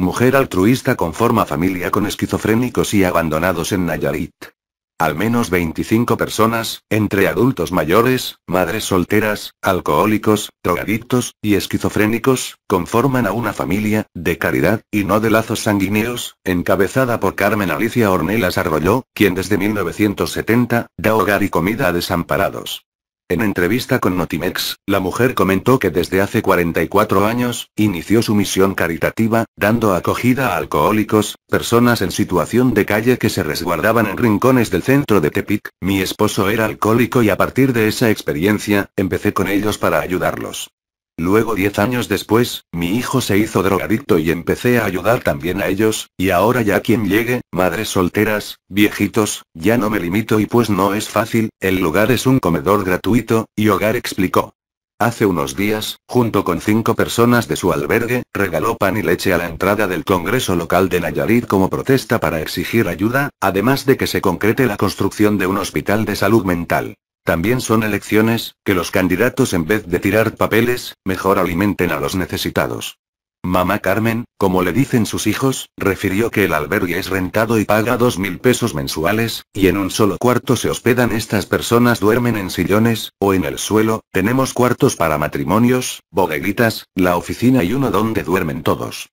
Mujer altruista conforma familia con esquizofrénicos y abandonados en Nayarit. Al menos 25 personas, entre adultos mayores, madres solteras, alcohólicos, drogadictos y esquizofrénicos, conforman a una familia, de caridad, y no de lazos sanguíneos, encabezada por Carmen Alicia Ornelas Arroyo, quien desde 1970, da hogar y comida a desamparados. En entrevista con Notimex, la mujer comentó que desde hace 44 años, inició su misión caritativa, dando acogida a alcohólicos, personas en situación de calle que se resguardaban en rincones del centro de Tepic, mi esposo era alcohólico y a partir de esa experiencia, empecé con ellos para ayudarlos. Luego diez años después, mi hijo se hizo drogadicto y empecé a ayudar también a ellos, y ahora ya quien llegue, madres solteras, viejitos, ya no me limito y pues no es fácil, el lugar es un comedor gratuito, y Hogar explicó. Hace unos días, junto con cinco personas de su albergue, regaló pan y leche a la entrada del Congreso local de Nayarit como protesta para exigir ayuda, además de que se concrete la construcción de un hospital de salud mental. También son elecciones, que los candidatos en vez de tirar papeles, mejor alimenten a los necesitados. Mamá Carmen, como le dicen sus hijos, refirió que el albergue es rentado y paga dos mil pesos mensuales, y en un solo cuarto se hospedan estas personas duermen en sillones, o en el suelo, tenemos cuartos para matrimonios, bodeguitas, la oficina y uno donde duermen todos.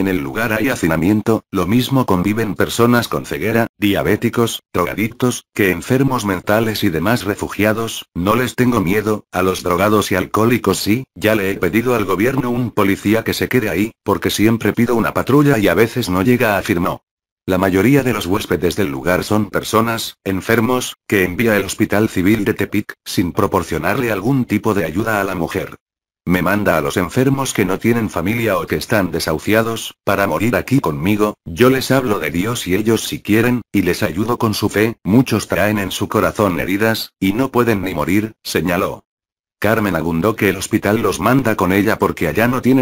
En el lugar hay hacinamiento, lo mismo conviven personas con ceguera, diabéticos, drogadictos, que enfermos mentales y demás refugiados, no les tengo miedo, a los drogados y alcohólicos sí, ya le he pedido al gobierno un policía que se quede ahí, porque siempre pido una patrulla y a veces no llega, afirmó. La mayoría de los huéspedes del lugar son personas, enfermos, que envía el Hospital Civil de Tepic, sin proporcionarle algún tipo de ayuda a la mujer. Me manda a los enfermos que no tienen familia o que están desahuciados, para morir aquí conmigo, yo les hablo de Dios y ellos si quieren, y les ayudo con su fe, muchos traen en su corazón heridas, y no pueden ni morir, señaló. Carmen abundó que el hospital los manda con ella porque allá no tienen